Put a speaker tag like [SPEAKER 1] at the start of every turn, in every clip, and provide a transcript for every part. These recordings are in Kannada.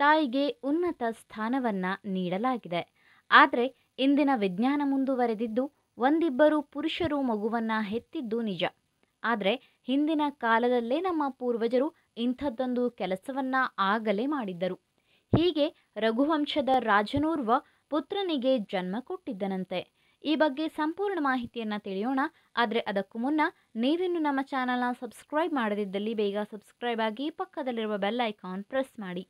[SPEAKER 1] ತಾಯಿಗೆ ಉನ್ನತ ಸ್ಥಾನವನ್ನ ನೀಡಲಾಗಿದೆ ಆದರೆ ಇಂದಿನ ವಿಜ್ಞಾನ ಮುಂದುವರೆದಿದ್ದು ಒಂದಿಬ್ಬರು ಪುರುಷರು ಮಗುವನ್ನ ಹೆತ್ತಿದ್ದು ನಿಜ ಆದರೆ ಹಿಂದಿನ ಕಾಲದಲ್ಲೇ ನಮ್ಮ ಪೂರ್ವಜರು ಇಂಥದ್ದೊಂದು ಕೆಲಸವನ್ನ ಆಗಲೇ ಮಾಡಿದ್ದರು ಹೀಗೆ ರಘುವಂಶದ ರಾಜನೂರ್ವ ಪುತ್ರನಿಗೆ ಜನ್ಮ ಕೊಟ್ಟಿದ್ದನಂತೆ ಈ ಬಗ್ಗೆ ಸಂಪೂರ್ಣ ಮಾಹಿತಿಯನ್ನು ತಿಳಿಯೋಣ ಆದರೆ ಅದಕ್ಕೂ ಮುನ್ನ ನೀವಿನ್ನು ನಮ್ಮ ಚಾನಲ್ನ ಸಬ್ಸ್ಕ್ರೈಬ್ ಮಾಡದಿದ್ದಲ್ಲಿ ಬೇಗ ಸಬ್ಸ್ಕ್ರೈಬ್ ಆಗಿ ಪಕ್ಕದಲ್ಲಿರುವ ಬೆಲ್ ಐಕಾನ್ ಪ್ರೆಸ್ ಮಾಡಿ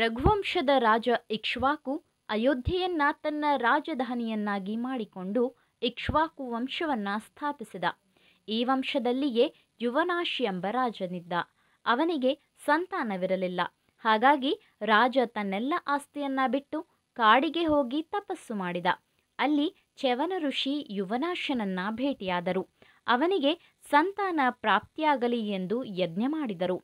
[SPEAKER 1] ರಘುವಂಶದ ರಾಜ ಇಕ್ಷ್ವಾಕು ಅಯೋಧ್ಯೆಯನ್ನ ತನ್ನ ರಾಜಧಾನಿಯನ್ನಾಗಿ ಮಾಡಿಕೊಂಡು ಇಕ್ಷ್ವಾಕು ವಂಶವನ್ನು ಸ್ಥಾಪಿಸಿದ ಈ ವಂಶದಲ್ಲಿಯೇ ಯುವನಾಶಿ ಎಂಬ ರಾಜನಿದ್ದ ಅವನಿಗೆ ಸಂತಾನವಿರಲಿಲ್ಲ ಹಾಗಾಗಿ ರಾಜ ತನ್ನೆಲ್ಲ ಆಸ್ತಿಯನ್ನ ಬಿಟ್ಟು ಕಾಡಿಗೆ ಹೋಗಿ ತಪಸ್ಸು ಮಾಡಿದ ಅಲ್ಲಿ ಚವನ ಋಷಿ ಯುವನಾಶನನ್ನ ಭೇಟಿಯಾದರು ಅವನಿಗೆ ಸಂತಾನ ಪ್ರಾಪ್ತಿಯಾಗಲಿ ಎಂದು ಯಜ್ಞ ಮಾಡಿದರು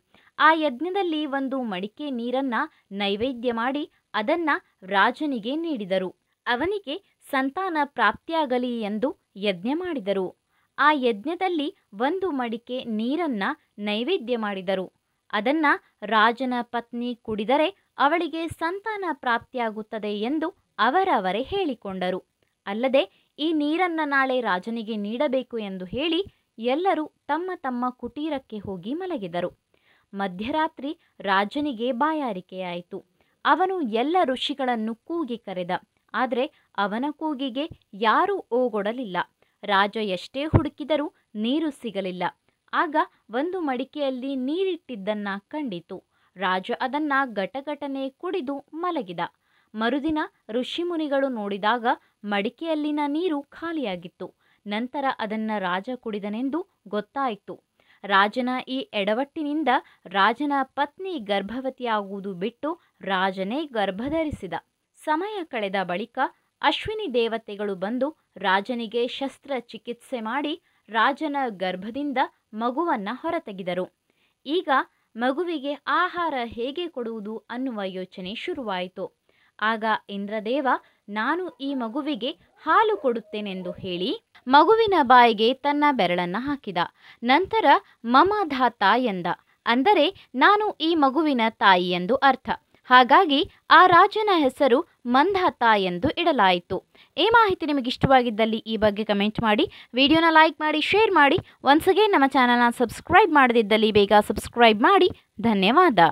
[SPEAKER 1] ಆ ಯಜ್ಞದಲ್ಲಿ ಒಂದು ಮಡಿಕೆ ನೀರನ್ನ ನೈವೇದ್ಯ ಮಾಡಿ ಅದನ್ನ ರಾಜನಿಗೆ ನೀಡಿದರು ಅವನಿಗೆ ಸಂತಾನ ಪ್ರಾಪ್ತಿಯಾಗಲಿ ಎಂದು ಯಜ್ಞ ಮಾಡಿದರು ಆ ಯಜ್ಞದಲ್ಲಿ ಒಂದು ಮಡಿಕೆ ನೀರನ್ನ ನೈವೇದ್ಯ ಮಾಡಿದರು ಅದನ್ನ ರಾಜನ ಪತ್ನಿ ಕುಡಿದರೆ ಅವಳಿಗೆ ಸಂತಾನ ಪ್ರಾಪ್ತಿಯಾಗುತ್ತದೆ ಎಂದು ಅವರವರೇ ಹೇಳಿಕೊಂಡರು ಅಲ್ಲದೆ ಈ ನೀರನ್ನ ನಾಳೆ ರಾಜನಿಗೆ ನೀಡಬೇಕು ಎಂದು ಹೇಳಿ ಎಲ್ಲರೂ ತಮ್ಮ ತಮ್ಮ ಕುಟೀರಕ್ಕೆ ಹೋಗಿ ಮಲಗಿದರು ಮಧ್ಯರಾತ್ರಿ ರಾಜನಿಗೆ ಬಾಯಾರಿಕೆಯಾಯಿತು ಅವನು ಎಲ್ಲ ಋಷಿಗಳನ್ನು ಕೂಗಿ ಕರೆದ ಆದರೆ ಅವನ ಕೂಗಿಗೆ ಯಾರೂ ಓಗೊಡಲಿಲ್ಲ ರಾಜ ಎಷ್ಟೇ ಹುಡುಕಿದರೂ ನೀರು ಸಿಗಲಿಲ್ಲ ಆಗ ಒಂದು ಮಡಿಕೆಯಲ್ಲಿ ನೀರಿಟ್ಟಿದ್ದನ್ನ ಕಂಡಿತು ರಾಜ ಅದನ್ನ ಗಟಗಟನೆ ಕುಡಿದು ಮಲಗಿದ ಮರುದಿನ ಋಷಿಮುನಿಗಳು ನೋಡಿದಾಗ ಮಡಿಕೆಯಲ್ಲಿನ ನೀರು ಖಾಲಿಯಾಗಿತ್ತು ನಂತರ ಅದನ್ನ ರಾಜ ಕುಡಿದನೆಂದು ಗೊತ್ತಾಯಿತು ರಾಜನ ಈ ಎಡವಟ್ಟಿನಿಂದ ರಾಜನ ಪತ್ನಿ ಗರ್ಭವತಿಯಾಗುವುದು ಬಿಟ್ಟು ರಾಜನೇ ಗರ್ಭಧರಿಸಿದ ಸಮಯ ಕಳೆದ ಬಳಿಕ ಅಶ್ವಿನಿ ದೇವತೆಗಳು ಬಂದು ರಾಜನಿಗೆ ಶಸ್ತ್ರ ಚಿಕಿತ್ಸೆ ಮಾಡಿ ರಾಜನ ಗರ್ಭದಿಂದ ಮಗುವನ್ನು ಹೊರತೆಗೆದರು ಈಗ ಮಗುವಿಗೆ ಆಹಾರ ಹೇಗೆ ಕೊಡುವುದು ಅನ್ನುವ ಯೋಚನೆ ಶುರುವಾಯಿತು ಆಗ ಇಂದ್ರದೇವ ನಾನು ಈ ಮಗುವಿಗೆ ಹಾಲು ಕೊಡುತ್ತೇನೆಂದು ಹೇಳಿ ಮಗುವಿನ ಬಾಯಿಗೆ ತನ್ನ ಬೆರಳನ್ನು ಹಾಕಿದ ನಂತರ ಮಮ ಧಾತ ಎಂದ ಅಂದರೆ ನಾನು ಈ ಮಗುವಿನ ತಾಯಿ ಎಂದು ಅರ್ಥ ಹಾಗಾಗಿ ಆ ರಾಜನ ಹೆಸರು ಮಂದಾತ ಎಂದು ಇಡಲಾಯಿತು ಈ ಮಾಹಿತಿ ನಿಮಗೆ ಇಷ್ಟವಾಗಿದ್ದಲ್ಲಿ ಈ ಬಗ್ಗೆ ಕಮೆಂಟ್ ಮಾಡಿ ವಿಡಿಯೋನ ಲೈಕ್ ಮಾಡಿ ಶೇರ್ ಮಾಡಿ ಒನ್ಸ್ ನಮ್ಮ ಚಾನಲ್ನ ಸಬ್ಸ್ಕ್ರೈಬ್ ಮಾಡದಿದ್ದಲ್ಲಿ ಬೇಗ ಸಬ್ಸ್ಕ್ರೈಬ್ ಮಾಡಿ ಧನ್ಯವಾದ